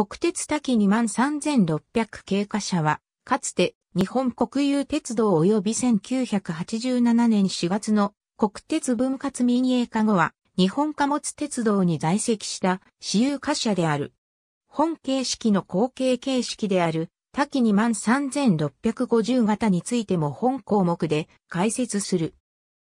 国鉄滝2万3600経過者は、かつて日本国有鉄道及び1987年4月の国鉄分割民営化後は、日本貨物鉄道に在籍した私有貨車である。本形式の後継形式である、滝2万3650型についても本項目で解説する。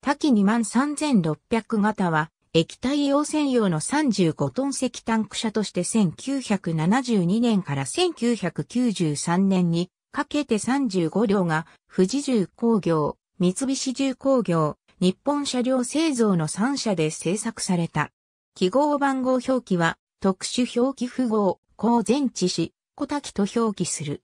滝2万3600型は、液体用専用の35トン石タ車として1972年から1993年にかけて35両が富士重工業、三菱重工業、日本車両製造の3社で製作された。記号番号表記は特殊表記符号、高前置し、小滝と表記する。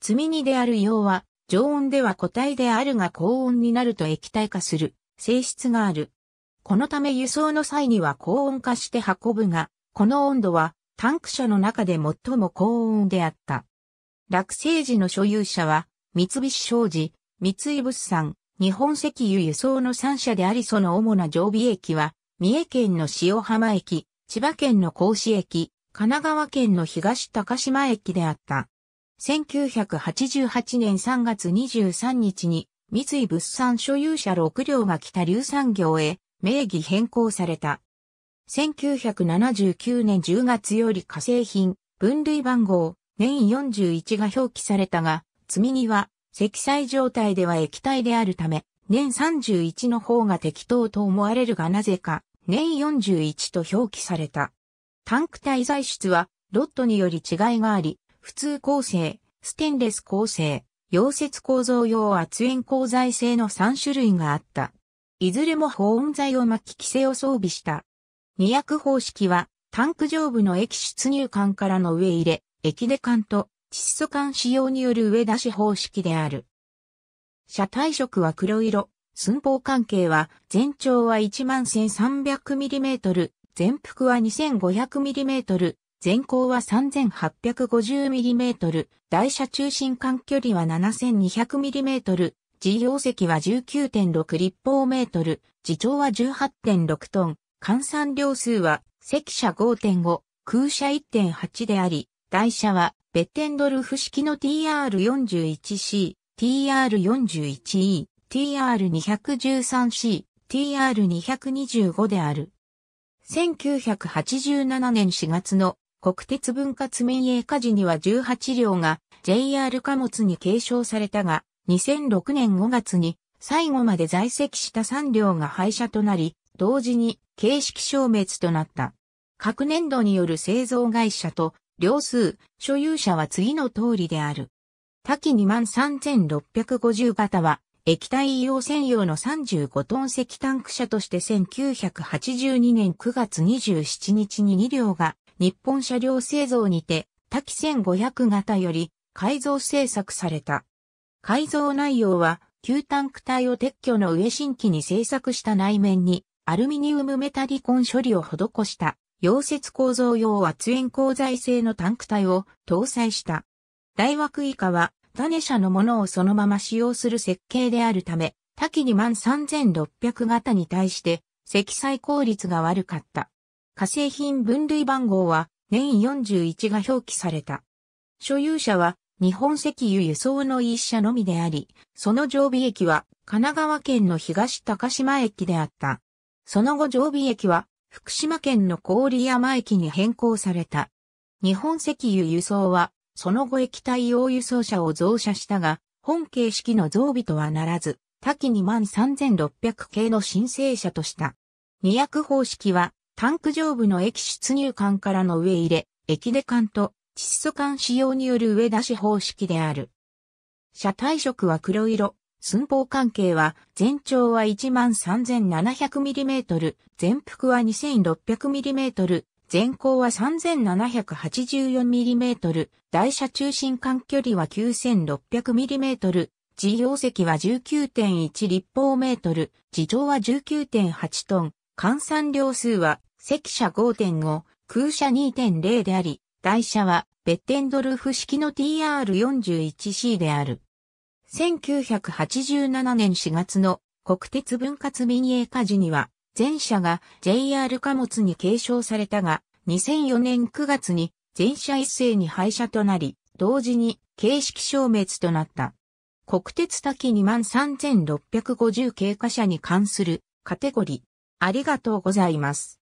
積み荷である用は常温では固体であるが高温になると液体化する性質がある。このため輸送の際には高温化して運ぶが、この温度はタンク車の中で最も高温であった。落成時の所有者は、三菱商事、三井物産、日本石油輸送の3社でありその主な常備駅は、三重県の塩浜駅、千葉県の甲子駅、神奈川県の東高島駅であった。1988年3月23日に、三井物産所有者6両が北流産業へ名義変更された。1979年10月より化成品、分類番号、年41が表記されたが、積み荷は、積載状態では液体であるため、年31の方が適当と思われるがなぜか、年41と表記された。タンク体材質は、ロットにより違いがあり、普通構成、ステンレス構成、溶接構造用圧縁鋼材製の3種類があった。いずれも保温材を巻き規制を装備した。二役方式は、タンク上部の液出入管からの上入れ、液出管と窒素管使用による上出し方式である。車体色は黒色、寸法関係は全長は 11,300mm、全幅は 2500mm、全高は 3850mm、台車中心間距離は 7200mm、事容積は19.6立方メートル、自長は18.6トン、換算量数は積車5.5、空車1.8であり、台車はベッテンドルフ式の TR41C、TR41E、TR213C、TR225 である。1987年4月の国鉄分割民営化時には18両が JR 貨物に継承されたが、2006年5月に最後まで在籍した3両が廃車となり、同時に形式消滅となった。各年度による製造会社と両数、所有者は次の通りである。多岐23650型は、液体硫黄専用の35トン石タンク車として1982年9月27日に2両が日本車両製造にて多岐1500型より改造製作された。改造内容は、旧タンク体を撤去の上新規に製作した内面に、アルミニウムメタリコン処理を施した、溶接構造用圧塩鋼材製のタンク体を搭載した。大枠以下は、種社のものをそのまま使用する設計であるため、多岐に万3600型に対して、積載効率が悪かった。化成品分類番号は、年41が表記された。所有者は、日本石油輸送の一社のみであり、その常備駅は神奈川県の東高島駅であった。その後常備駅は福島県の郡山駅に変更された。日本石油輸送は、その後液体用輸送車を増車したが、本形式の増備とはならず、多岐2万3600系の申請者とした。二役方式は、タンク上部の液出入管からの上入れ、液出管と窒素管使用による上出し方式である。車体色は黒色、寸法関係は全長は 13,700mm、全幅は 2600mm、全高は 3784mm、台車中心間距離は 9600mm、自容積は19.1立方メートル、自重は19.8トン、換算量数は、積車5.5、空車2.0であり、台車はベッテンドルフ式の TR41C である。1987年4月の国鉄分割民営化時には、全車が JR 貨物に継承されたが、2004年9月に全車一斉に廃車となり、同時に形式消滅となった。国鉄滝23650経過車に関するカテゴリー。ありがとうございます。